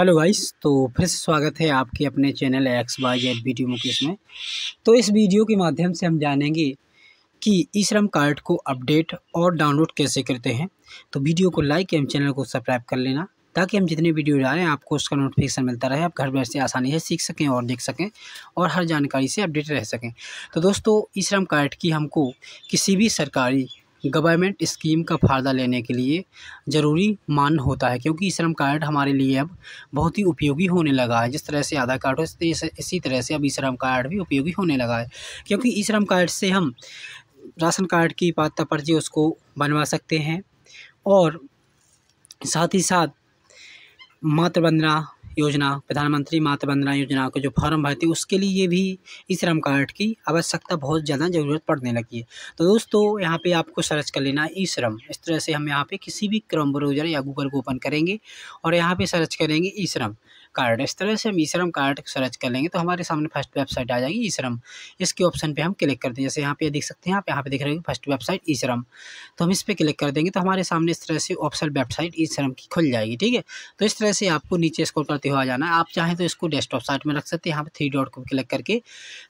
hello guys तो फिर से स्वागत है आपके अपने channel X Y Z B Mukesh में तो इस वीडियो के माध्यम से हम जानेंगे कि ई श्रम कार्ड को अपडेट और डाउनलोड कैसे करते हैं तो वीडियो को लाइक एवं चैनल को सब्सक्राइब कर लेना ताकि हम जितने वीडियो डालें आपको उसका नोटिफिकेशन मिलता रहे आप घर बैठे आसानी से सीख सकें और देख सकें और हर जानकारी से अपडेट रह सकें तो दोस्तों ई श्रम कार्ड की हमको किसी भी सरकारी गवर्नमेंट स्कीम का फ़ायदा लेने के लिए ज़रूरी मान होता है क्योंकि श्रम कार्ड हमारे लिए अब बहुत ही उपयोगी होने लगा है जिस तरह से आधार कार्ड हो इसी तरह से अब ई श्रम कार्ड भी उपयोगी होने लगा है क्योंकि ई श्रम कार्ड से हम राशन कार्ड की पात्रता पर्ची उसको बनवा सकते हैं और साथ ही साथ मातृ वंदना योजना प्रधानमंत्री मातृ वंदना योजना का जो फॉर्म भरती है उसके लिए भी ई श्रम कार्ड की आवश्यकता बहुत ज़्यादा ज़रूरत पड़ने लगी है तो दोस्तों यहाँ पे आपको सर्च कर लेना ई श्रम इस तरह से हम यहाँ पे किसी भी क्रम ब्राउजर या गूगल को ओपन करेंगे और यहाँ पे सर्च करेंगे ई श्रम कार्ड इस तरह से हम ईश्रम कार्ड सर्च कर लेंगे तो हमारे सामने फर्स्ट वेबसाइट आ जाएगी ईश्रम इसके ऑप्शन पर हम क्लिक कर दें जैसे यहाँ पे देख सकते हैं आप यहाँ पे देख रहे हैं फर्स्ट वेबसाइट ई तो हम इस पर क्लिक कर देंगे तो हमारे सामने इस तरह से ऑप्शन वेबसाइट ई की खुल जाएगी ठीक है तो इस तरह से आपको नीचे इसको करते हुए आ जाना है आप चाहें तो इसको डेस्कटॉप साइट में रख सकते हैं यहाँ पर थ्री डॉट को क्लिक करके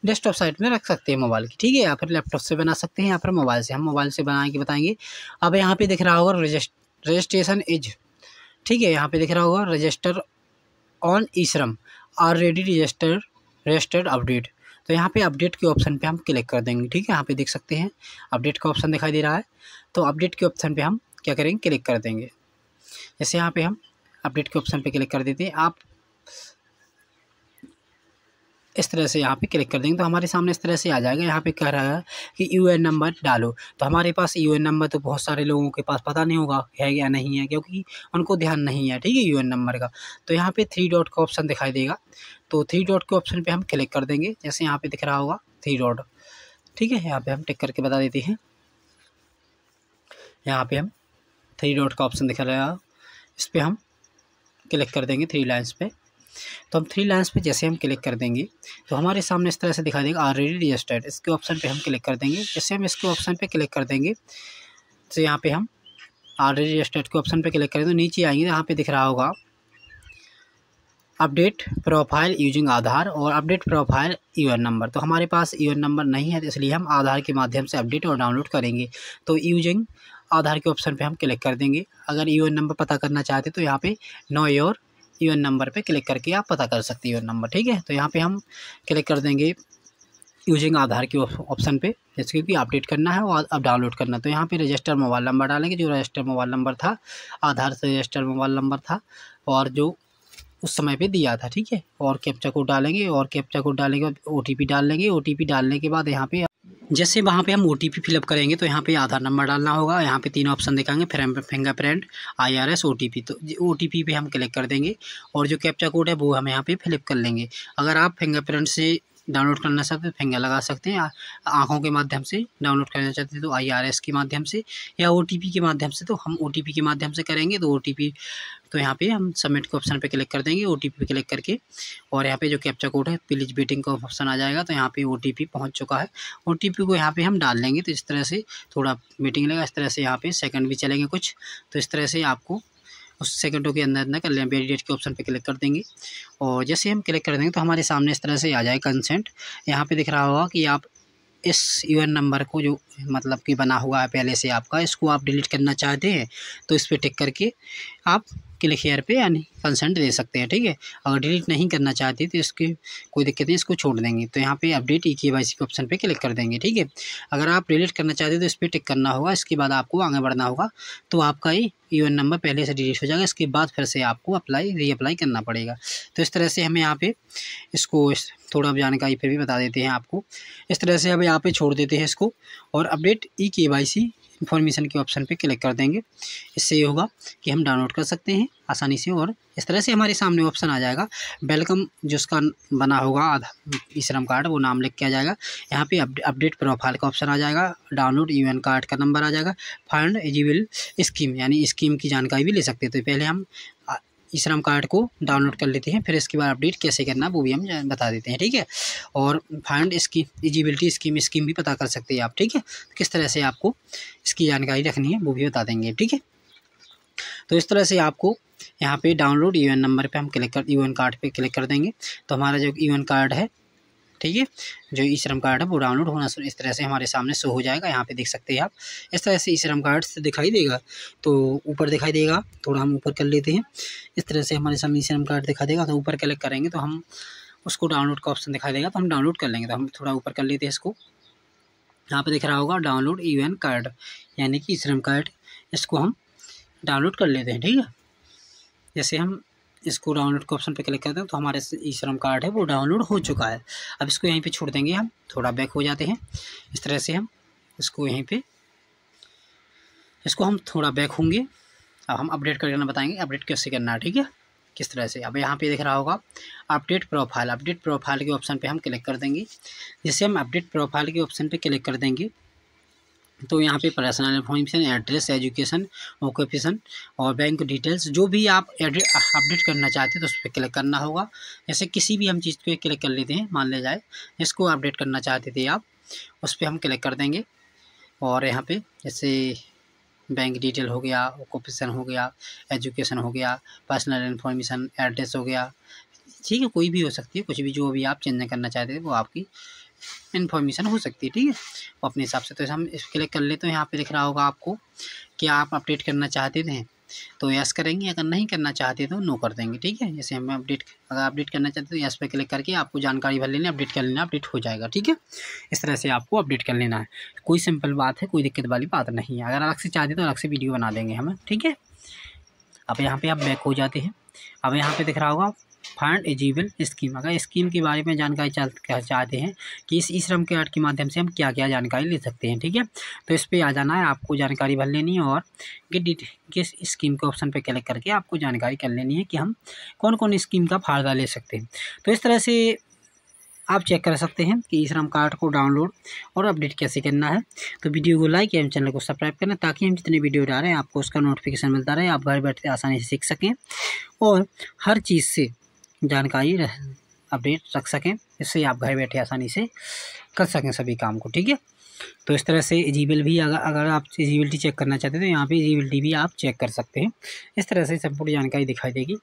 डेस्कटॉप साइट में रख सकते हैं मोबाइल की ठीक है या फिर लैपटॉप से बना सकते हैं या फिर मोबाइल से हम मोबाइल से बनाएंगे बताएंगे अब यहाँ पे दिख रहा होगा रजिस्ट रजिस्ट्रेशन इज ठीक है यहाँ पे दिख रहा होगा रजिस्टर ऑन ई श्रम ऑलरेडी रजिस्टर रजिस्टर्ड अपडेट तो यहाँ पे अपडेट के ऑप्शन पे हम क्लिक कर देंगे ठीक है यहाँ पे देख सकते हैं अपडेट का ऑप्शन दिखाई दे रहा है तो अपडेट के ऑप्शन पे हम क्या करेंगे क्लिक कर देंगे जैसे यहाँ पे हम अपडेट के ऑप्शन पे क्लिक कर देते हैं आप इस तरह से यहाँ पे क्लिक कर देंगे तो हमारे सामने इस तरह से आ जाएगा यहाँ पे कह रहा है कि यूएन नंबर डालो तो हमारे पास यूएन नंबर तो बहुत सारे लोगों के पास पता नहीं होगा है या नहीं है क्योंकि उनको ध्यान नहीं है ठीक है यूएन नंबर का तो यहाँ पे थ्री डॉट का ऑप्शन दिखाई देगा तो थ्री डॉट के ऑप्शन पर हम क्लिक कर देंगे जैसे यहाँ पर दिख रहा होगा थ्री डॉट ठीक है यहाँ पर हम टिक करके बता देते हैं यहाँ पर हम थ्री डॉट का ऑप्शन दिख रहा है इस पर हम क्लिक कर देंगे थ्री लाइन्स पर तो हम थ्री लाइन्स पे जैसे हम क्लिक कर देंगे तो हमारे सामने इस तरह से दिखा देगा ऑलरेडी रजिस्टर्ड इसके ऑप्शन पे हम क्लिक कर देंगे जैसे हम इसके ऑप्शन पे क्लिक कर देंगे तो यहाँ पे हम ऑलरेडी रजिस्टर्ड के ऑप्शन पे क्लिक करें तो नीचे आएंगे यहाँ पर दिख रहा होगा अपडेट प्रोफाइल यूजिंग आधार और अपडेट प्रोफाइल एन नंबर तो हमारे पास एन नंबर नहीं है तो इसलिए हम आधार के माध्यम से अपडेट और डाउनलोड करेंगे तो यूजिंग आधार के ऑप्शन पे हम क्लिक कर देंगे अगर एन नंबर पता करना चाहते तो यहाँ पे नो योर यू नंबर पर क्लिक करके आप पता कर सकते हैं यू नंबर ठीक है तो यहाँ पर हम क्लिक कर देंगे यूजिंग आधार के ऑप्शन पे जैसे क्योंकि अपडेट करना है और अब डाउनलोड करना तो यहाँ पे रजिस्टर मोबाइल नंबर डालेंगे जो रजिस्टर मोबाइल नंबर था आधार से रजिस्टर मोबाइल नंबर था और जो उस समय पे दिया था ठीक है और कैप्चा कोड डालेंगे और कैप्चा कोड डालेंगे ओ टी पी डाल लेंगे ओ टी पी डालने के बाद यहाँ पे जैसे वहाँ पे हम ओ टी पी फिलअप करेंगे तो यहाँ पे आधार नंबर डालना होगा यहाँ पे तीन ऑप्शन दिखाएंगे fingerprint iris O T P तो ओ टी पी पे हम क्लिक कर देंगे और जो कैप्चा कोड है वो हम यहाँ पे फिलअप कर लेंगे अगर आप फिंगर प्रिंट से डाउनलोड करना चाहते हैं तो फिंगर लगा सकते हैं आँखों के माध्यम से डाउनलोड करना चाहते हैं तो आई आर एस के माध्यम से या ओ टी पी के माध्यम से तो हम ओ टी पी के माध्यम से करेंगे तो ओ टी पी तो यहाँ पे हम सबमिट के ऑप्शन पे क्लिक कर देंगे ओ पे क्लिक करके और यहाँ पे जो कैप्चा कोड है प्लीज बीटिंग का ऑप्शन आ जाएगा तो यहाँ पे ओ पहुँच चुका है ओ को यहाँ पे हम डाल देंगे तो इस तरह से थोड़ा मीटिंग लगेगा इस तरह से यहाँ पे सेकंड भी चलेंगे कुछ तो इस तरह से आपको उस सेकंडों के अंदर अंदर कर लें बेडिडेट के ऑप्शन पर क्लिक कर देंगे और जैसे हम क्लिक कर देंगे तो हमारे सामने इस तरह से आ जाए कंसेंट यहाँ पर दिख रहा होगा कि आप इस एन नंबर को जो मतलब कि बना हुआ है पहले से आपका इसको आप डिलीट करना चाहते हैं तो इस पर टिक करके आप क्लिक हेयर पे यानी कंसेंट दे सकते हैं ठीक है अगर डिलीट नहीं करना चाहती तो इसकी कोई दिक्कत नहीं इसको छोड़ देंगे तो यहाँ पे अपडेट ई के वाई सी के ऑप्शन पे क्लिक कर देंगे ठीक है अगर आप डिलीट करना चाहते हो तो इस पर टिक करना होगा इसके बाद आपको आगे बढ़ना होगा तो आपका ये यू एन नंबर पहले से डिलीट हो जाएगा इसके बाद फिर से आपको अप्लाई रीअप्लाई करना पड़ेगा तो इस तरह से हमें यहाँ पर इसको थोड़ा जानकारी फिर भी बता देते हैं आपको इस तरह से अब यहाँ पर छोड़ देते हैं इसको और update e e K Y C information के ऑप्शन पे क्लिक कर देंगे इससे ये होगा कि हम डाउनलोड कर सकते हैं आसानी से और इस तरह से हमारे सामने ऑप्शन आ जाएगा वेलकम जिसका बना होगा ई श्रम कार्ड वो नाम लिख के आ जाएगा यहाँ पे अपडेट प्रोफाइल का ऑप्शन आ जाएगा डाउनलोड यू कार्ड का नंबर आ जाएगा फंड एजिबल स्कीम यानी स्कीम की जानकारी भी ले सकते हैं तो पहले हम श्रम कार्ड को डाउनलोड कर लेते हैं फिर इसके बाद अपडेट कैसे करना वो भी हम बता देते हैं ठीक है और fund scheme eligibility scheme scheme भी पता कर सकते हैं आप ठीक है तो किस तरह से आपको इसकी जानकारी रखनी है वो भी बता देंगे ठीक है तो इस तरह से आपको यहाँ पे डाउनलोड यू नंबर पे हम क्लिक कर यू e कार्ड पे क्लिक कर देंगे तो हमारा जो यू e कार्ड है ठीक है जो ई श्रम कार्ड है वो डाउनलोड होना इस तरह से हमारे सामने शो हो जाएगा यहाँ पे देख सकते हैं आप इस तरह से ई श्रम कार्ड से दिखाई देगा तो ऊपर दिखाई देगा थोड़ा हम ऊपर कर लेते हैं इस तरह से हमारे सामने ई श्रम कार्ड दिखा देगा तो ऊपर क्लिक करेंगे तो हम उसको डाउनलोड का ऑप्शन दिखाई देगा तो हम डाउनलोड कर लेंगे तो हम थोड़ा ऊपर कर लेते हैं इसको यहाँ पर दिख रहा होगा डाउनलोड ई कार्ड यानी कि ई श्रम कार्ड इसको हम डाउनलोड कर लेते हैं ठीक है जैसे हम इसको डाउनलोड के ऑप्शन पर क्लिक करते हैं तो हमारे ई श्रम कार्ड है वो डाउनलोड हो चुका है अब इसको यहीं पे छोड़ देंगे हम थोड़ा बैक हो जाते हैं इस तरह से हम इसको यहीं पे इसको हम थोड़ा बैक होंगे अब हम अपडेट करना बताएंगे अपडेट कैसे करना है ठीक है किस तरह से अब यहाँ पे देख रहा होगा अपडेट प्रोफाइल अपडेट प्रोफाइल के ऑप्शन पे हम क्लिक कर देंगे जैसे हम अपडेट प्रोफाइल के ऑप्शन पे क्लिक कर देंगे तो यहाँ पे personal information address education occupation और बैंक डिटेल्स जो भी आप अपडेट करना चाहते हैं तो उस पर क्लिक करना होगा जैसे किसी भी हम चीज़ पे क्लिक कर लेते हैं मान लिया जाए इसको अपडेट करना चाहते थे आप उस पर हम क्लिक कर देंगे और यहाँ पे जैसे बैंक डिटेल हो गया ऑक्यूपेशन हो गया एजुकेशन हो गया पर्सनल इन्फॉर्मेशन एड्रेस हो गया ठीक है कोई भी हो सकती है कुछ भी जो भी आप चेंज करना चाहते थे वो आपकी इन्फॉर्मेशन हो सकती है ठीक है वो अपने हिसाब से तो हम इस क्लिक कर लेते हैं यहाँ पे लिख रहा होगा आपको कि आप अपडेट करना चाहते थे तो यस करेंगे अगर नहीं करना चाहते तो नो कर देंगे ठीक है जैसे हमें अपडेट अगर अपडेट करना चाहते तो यस पे क्लिक करके आपको जानकारी भर लेनी अपडेट कर लेना अपडेट हो जाएगा ठीक है इस तरह से आपको अपडेट कर लेना है कोई सिंपल बात है कोई दिक्कत वाली बात नहीं है अगर अलग से चाहते तो अलग से वीडियो बना देंगे हमें ठीक है अब यहाँ पर आप बैक हो जाते हैं अब यहाँ पर दिख रहा होगा फंड एजिबल स्कीम अगर स्कीम के बारे में जानकारी चाहते हैं कि इस ई श्रम कार्ड के माध्यम से हम क्या क्या जानकारी ले सकते हैं ठीक है तो इस पर आ जाना है आपको जानकारी भर लेनी है और किस स्कीम के ऑप्शन पर क्लिक करके आपको जानकारी कर लेनी है कि हम कौन कौन स्कीम का फ़ायदा ले सकते हैं तो इस तरह से आप चेक कर सकते हैं कि श्रम कार्ड को डाउनलोड और अपडेट कैसे करना है तो वीडियो को लाइक एवं चैनल को सब्सक्राइब करना ताकि हम जितने वीडियो हैं आपको उसका नोटिफिकेशन मिलता रहे आप घर बैठे आसानी से सीख सकें और हर चीज़ से जानकारी रह अपडेट रख सकें इससे आप घर बैठे आसानी से कर सकें सभी काम को ठीक है तो इस तरह से एजिबिल भी अगर अगर आप एजिबिलिटी चेक करना चाहते हैं तो यहाँ पे एजिबिलिटी भी आप चेक कर सकते हैं इस तरह से संपूर्ण जानकारी दिखाई देगी